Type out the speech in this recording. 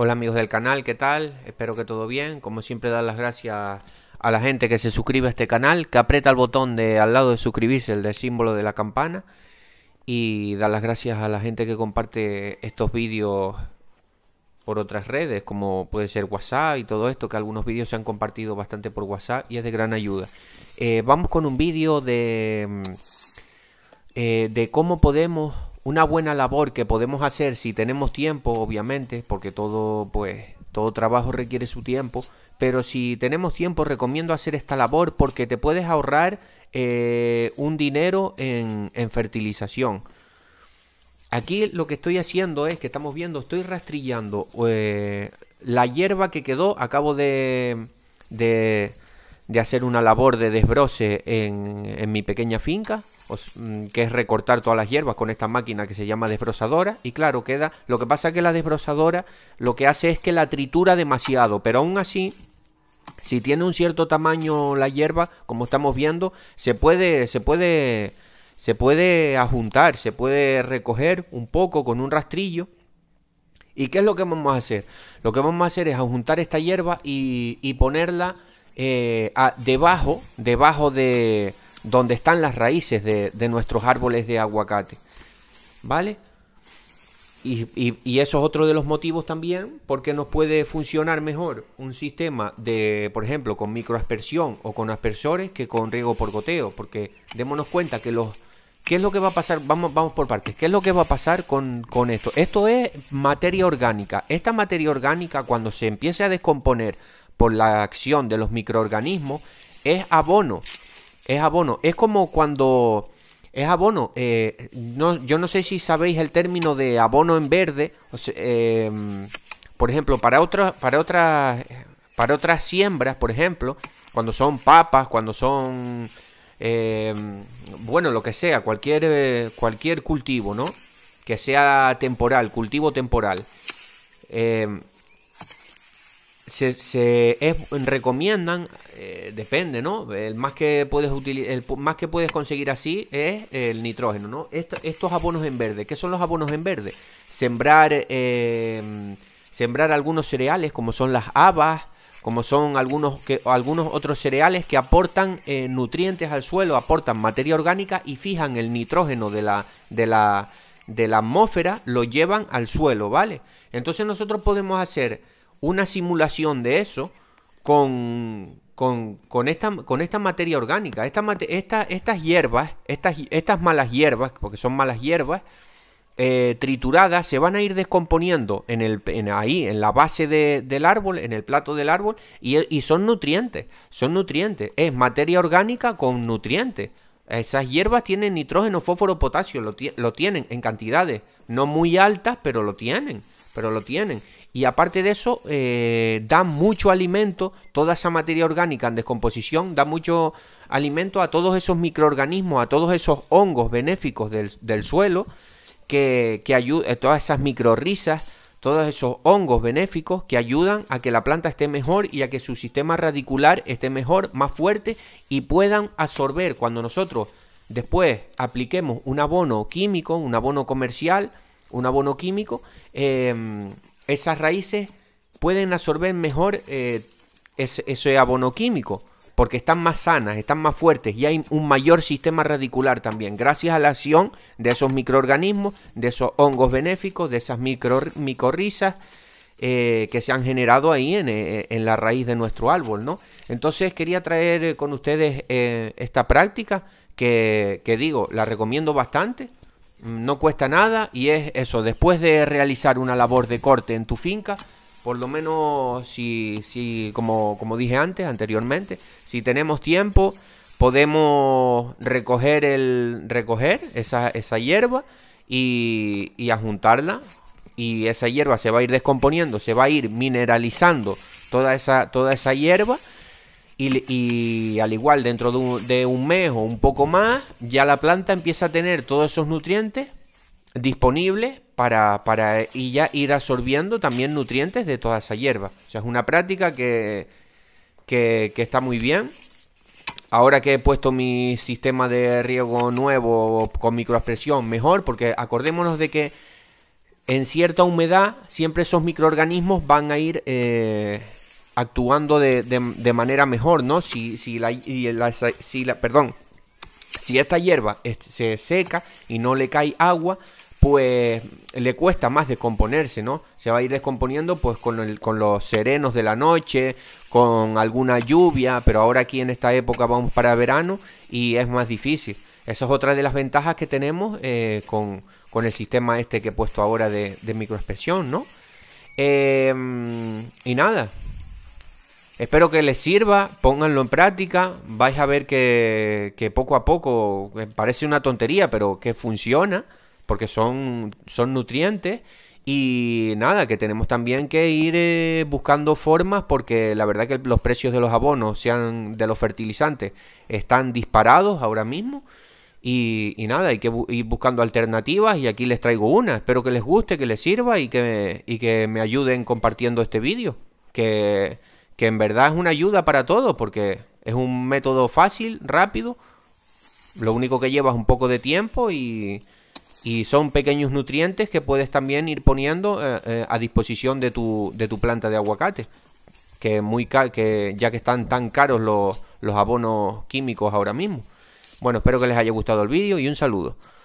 Hola amigos del canal, ¿qué tal? Espero que todo bien. Como siempre, dar las gracias a la gente que se suscribe a este canal, que aprieta el botón de al lado de suscribirse, el del símbolo de la campana. Y dar las gracias a la gente que comparte estos vídeos por otras redes, como puede ser WhatsApp y todo esto, que algunos vídeos se han compartido bastante por WhatsApp y es de gran ayuda. Eh, vamos con un vídeo de, mm, eh, de cómo podemos una buena labor que podemos hacer si tenemos tiempo, obviamente, porque todo, pues, todo trabajo requiere su tiempo, pero si tenemos tiempo recomiendo hacer esta labor porque te puedes ahorrar eh, un dinero en, fertilización. Aquí lo que estoy haciendo es que estamos viendo, estoy rastrillando eh, la hierba que quedó, acabo de, de, de hacer una labor de desbroce en, en mi pequeña finca, mm, que es recortar todas las hierbas con esta máquina que se llama desbrozadora. Y claro, queda. Lo que pasa es que la desbrozadora lo que hace es que la tritura demasiado, pero aún así. Si tiene un cierto tamaño la hierba, como estamos viendo, se puede, se puede, se puede ajuntar, se puede recoger un poco con un rastrillo ¿Y qué es lo que vamos a hacer? Lo que vamos a hacer es ajuntar esta hierba y, y ponerla eh, debajo, debajo de donde están las raíces de, nuestros árboles de aguacate. ¿Vale? Y, eso es otro de los motivos también porque nos puede funcionar mejor un sistema de, por ejemplo, con microaspersión o con aspersores que con riego por goteo. Porque démonos cuenta que los... ¿Qué es lo que va a pasar? Vamos, vamos por partes. ¿Qué es lo que va a pasar con, con esto? Esto es materia orgánica. Esta materia orgánica cuando se empiece a descomponer por la acción de los microorganismos, es abono. Es abono. Es como cuando... Es abono. Eh, no, yo no sé si sabéis el término de abono en verde. Em, por ejemplo, para, otras para, otras, para otras siembras, por ejemplo, cuando son papas, cuando son... Em, bueno, lo que sea, cualquier, eh, cualquier cultivo, ¿no? Que sea temporal, cultivo temporal. Em, se, recomiendan, eh, depende, ¿no? El más que puedes utilizar, el más que puedes conseguir así es el nitrógeno, ¿no? estos abonos en verde, ¿qué son los abonos en verde? Sembrar, eh, sembrar algunos cereales como son las habas, como son algunos, que, algunos otros cereales que aportan eh, nutrientes al suelo, aportan materia orgánica y fijan el nitrógeno de la, de la, de la atmósfera, lo llevan al suelo, ¿vale? Entonces nosotros podemos hacer una simulación de eso con, con, con, esta, con esta materia orgánica. Esta, esta, estas hierbas, estas, estas malas hierbas, porque son malas hierbas, eh, trituradas se van a ir descomponiendo en el, ahí, en la base del árbol, en el plato del árbol, y, son nutrientes, son nutrientes, es materia orgánica con nutrientes. Esas hierbas tienen nitrógeno, fósforo, potasio, lo, lo tienen en cantidades no muy altas, pero lo tienen, pero lo tienen y aparte de eso eh, da mucho alimento, toda esa materia orgánica en descomposición da mucho alimento a todos esos microorganismos, a todos esos hongos benéficos del, suelo, que, que eh, todas esas microrrisas, todos esos hongos benéficos que ayudan a que la planta esté mejor y a que su sistema radicular esté mejor, más fuerte y puedan absorber cuando nosotros después apliquemos un abono químico, un abono comercial, un abono químico, em, esas raíces pueden absorber mejor eh, ese, abono químico, porque están más sanas, están más fuertes y hay un mayor sistema radicular también, gracias a la acción de esos microorganismos, de esos hongos benéficos, de esas micorrizas eh, que se han generado ahí eh, en, la raíz de nuestro árbol, ¿no? Entonces quería traer con ustedes esta práctica que digo, la recomiendo bastante no cuesta nada y es eso, después de realizar una labor de corte en tu finca, por lo menos si, si como, como dije antes, anteriormente, si tenemos tiempo, podemos recoger, el, recoger esa, hierba y, y ajuntarla y esa hierba se va a ir descomponiendo, se va a ir mineralizando toda esa, toda esa hierba y, al igual, dentro de un, mes o un poco más, ya la planta empieza a tener todos esos nutrientes disponibles para, y ya ir absorbiendo también nutrientes de toda esa hierba. O sea, es una práctica que, está muy bien. Ahora que he puesto mi sistema de riego nuevo con microexpresión, mejor, porque acordémonos de que en cierta humedad siempre esos microorganismos van a ir eh, actuando de, manera mejor, ¿no? Si, si, la, perdón, si esta hierba se seca y no le cae agua, pues le cuesta más descomponerse, ¿no? Se va a ir descomponiendo pues con, el, con, los serenos de la noche, con alguna lluvia, pero ahora aquí en esta época vamos para verano y es más difícil. Esa es otra de las ventajas que tenemos eh, con, con, el sistema este que he puesto ahora de, microexpresión, ¿no? Em, y nada, Espero que les sirva, pónganlo en práctica, vais a ver que, poco a poco, parece una tontería, pero que funciona, porque son, son nutrientes. Y nada, que tenemos también que ir eh, buscando formas porque la verdad que los precios de los abonos, sean de los fertilizantes, están disparados ahora mismo. Y, nada, hay que ir buscando alternativas y aquí les traigo una. Espero que les guste, que les sirva y que y que me ayuden compartiendo este vídeo. Que que en verdad es una ayuda para todos porque es un método fácil, rápido, lo único que lleva es un poco de tiempo y, son pequeños nutrientes que puedes también ir poniendo eh, eh, a disposición de tu, planta de aguacate. Que, muy que ya que están tan caros los, los abonos químicos ahora mismo. Bueno, espero que les haya gustado el vídeo y un saludo.